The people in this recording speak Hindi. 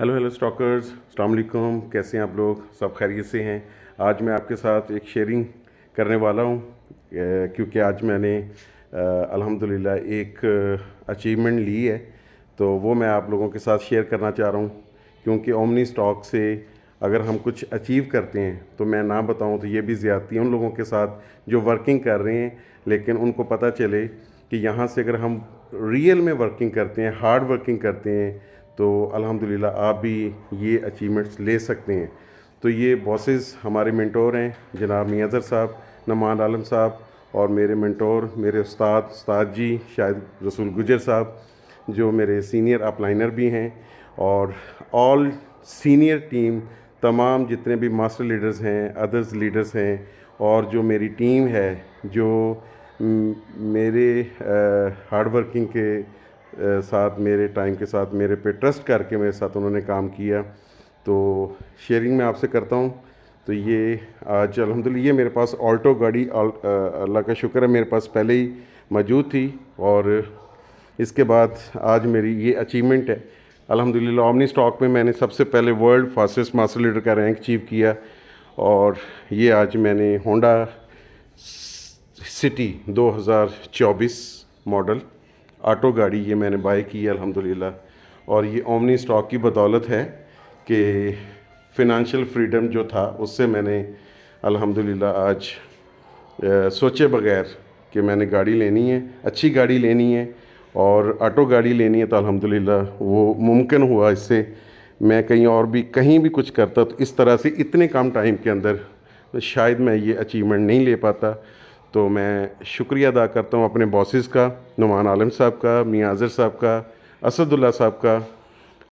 हेलो हेलो स्टॉकर्स अलैक्म कैसे हैं आप लोग सब खैरियत से हैं आज मैं आपके साथ एक शेयरिंग करने वाला हूं क्योंकि आज मैंने अल्हम्दुलिल्लाह एक अचीवमेंट ली है तो वो मैं आप लोगों के साथ शेयर करना चाह रहा हूं क्योंकि ओमनी स्टॉक से अगर हम कुछ अचीव करते हैं तो मैं ना बताऊं तो ये भी ज़्यादती है उन लोगों के साथ जो वर्किंग कर रहे हैं लेकिन उनको पता चले कि यहाँ से अगर हम रियल में वर्किंग करते हैं हार्ड वर्किंग करते हैं तो अल्हम्दुलिल्लाह आप भी ये अचीवमेंट्स ले सकते हैं तो ये बॉसेस हमारे मेंटोर हैं जनाब मियाज़र साहब नमान आलम साहब और मेरे मेंटोर मेरे उस्ताद उस्ताद जी शायद रसूल गुजर साहब जो मेरे सीनियर अपलाइनर भी हैं और ऑल सीनियर टीम तमाम जितने भी मास्टर लीडर्स हैं अदर्स लीडर्स हैं और जो मेरी टीम है जो मेरे हार्ड वर्किंग के साथ मेरे टाइम के साथ मेरे पे ट्रस्ट करके मेरे साथ उन्होंने काम किया तो शेयरिंग मैं आपसे करता हूँ तो ये आज अलहमदिल्ला ये मेरे पास ऑल्टो गाड़ी अल्लाह का शुक्र है मेरे पास पहले ही मौजूद थी और इसके बाद आज मेरी ये अचीवमेंट है अलहमदिल्ला ओमनी स्टॉक में मैंने सबसे पहले वर्ल्ड फास्टेस्ट मास्टर लीडर का रैंक अचीव किया और ये आज मैंने होंडा सिटी 2024 मॉडल ऑटो गाड़ी ये मैंने बाय की है अल्हम्दुलिल्लाह और ये ओमनी स्टॉक की बदौलत है कि फिनंशियल फ्रीडम जो था उससे मैंने अल्हम्दुलिल्लाह आज ए, सोचे बगैर कि मैंने गाड़ी लेनी है अच्छी गाड़ी लेनी है और ऑटो गाड़ी लेनी है तो अल्हम्दुलिल्लाह वो मुमकिन हुआ इससे मैं कहीं और भी कहीं भी कुछ करता तो इस तरह से इतने कम टाइम के अंदर शायद मैं ये अचीवमेंट नहीं ले पाता तो मैं शुक्रिया अदा करता हूँ अपने बॉसेस का नुमान आलम साहब का मियाँ आज़र साहब का असदुल्ला साहब का